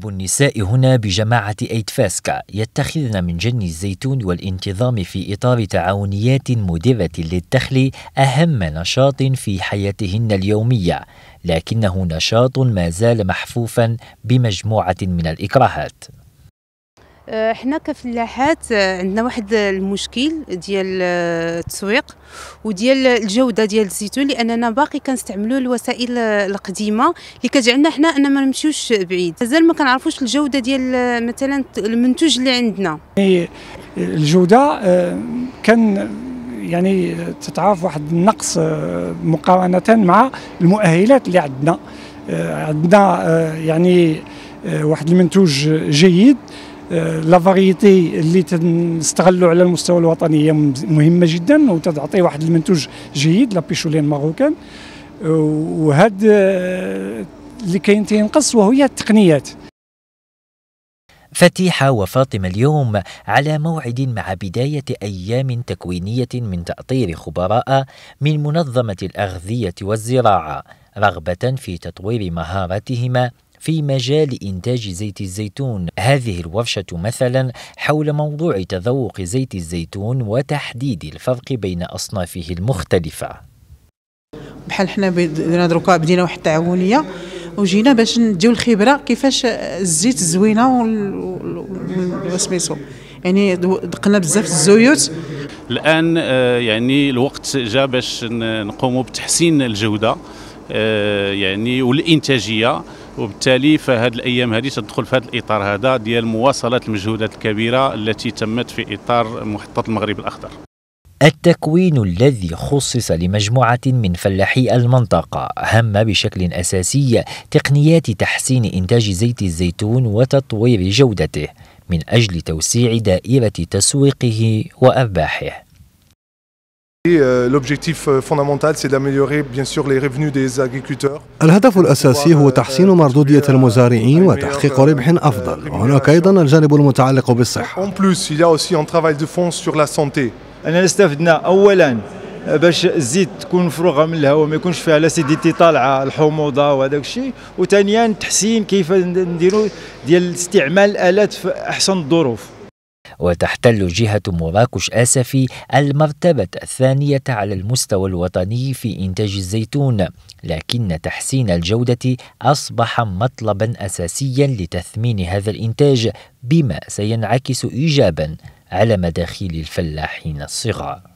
حرب النساء هنا بجماعة أيتفاسكا يتخذن من جن الزيتون والانتظام في إطار تعاونيات مدرة للدخل أهم نشاط في حياتهن اليومية لكنه نشاط ما زال محفوفا بمجموعة من الإكراهات آه، حنا كفلاحات آه، عندنا واحد المشكل ديال آه، التسويق وديال الجوده ديال الزيتون لاننا باقي كنستعملوا الوسائل القديمه اللي كتجعلنا حنا اننا ما نمشيوش بعيد مازال ما كنعرفوش الجوده ديال مثلا المنتوج اللي عندنا يعني، الجوده كان يعني تتعرف واحد النقص مقارنه مع المؤهلات اللي عندنا عندنا يعني واحد المنتوج جيد آه، لا فاريتي اللي تنستغلوا على المستوى الوطني هي مهمه جدا وتعطي واحد المنتوج جيد لابيشولين ماروكان وهذا آه، اللي كاين تينقص وهي التقنيات فتيحة وفاطمة اليوم على موعد مع بداية أيام تكوينية من تأطير خبراء من منظمة الأغذية والزراعة رغبة في تطوير مهاراتهما في مجال إنتاج زيت الزيتون هذه الورشة مثلا حول موضوع تذوق زيت الزيتون وتحديد الفرق بين أصنافه المختلفة بحال حنا بدينا دروكا بدينا واحد التعاونيه وجينا باش نديو الخبره كيفاش الزيت الزوينه وسميتو يعني دقنا بزاف الزيوت الان آه، يعني الوقت جا باش نقوموا بتحسين الجوده آه، يعني والانتاجيه وبالتالي فهاد الايام هذه تدخل في هذا الاطار هذا ديال مواصله المجهودات الكبيره التي تمت في اطار محطه المغرب الاخضر التكوين الذي خصص لمجموعة من فلاحي المنطقة هم بشكل أساسي تقنيات تحسين إنتاج زيت الزيتون وتطوير جودته من أجل توسيع دائرة تسويقه وأرباحه Euh, euh, الهدف الأساسي هو euh, تحسين مردودية المزارعين وتحقيق ربح أفضل وهناك أيضا الجانب المتعلق بالصحة أنا استفدنا أولا آه، باش الزيت تكون مفروغه من الهواء ما يكونش فيها لاسيديتي طالعه الحموضه وهذاك الشيء وثانيا تحسين كيف نديروا ديال استعمال الالات في احسن الظروف وتحتل جهة مراكش آسفي المرتبة الثانية على المستوى الوطني في إنتاج الزيتون لكن تحسين الجودة أصبح مطلبا أساسيا لتثمين هذا الإنتاج بما سينعكس إيجابا على مداخيل الفلاحين الصغار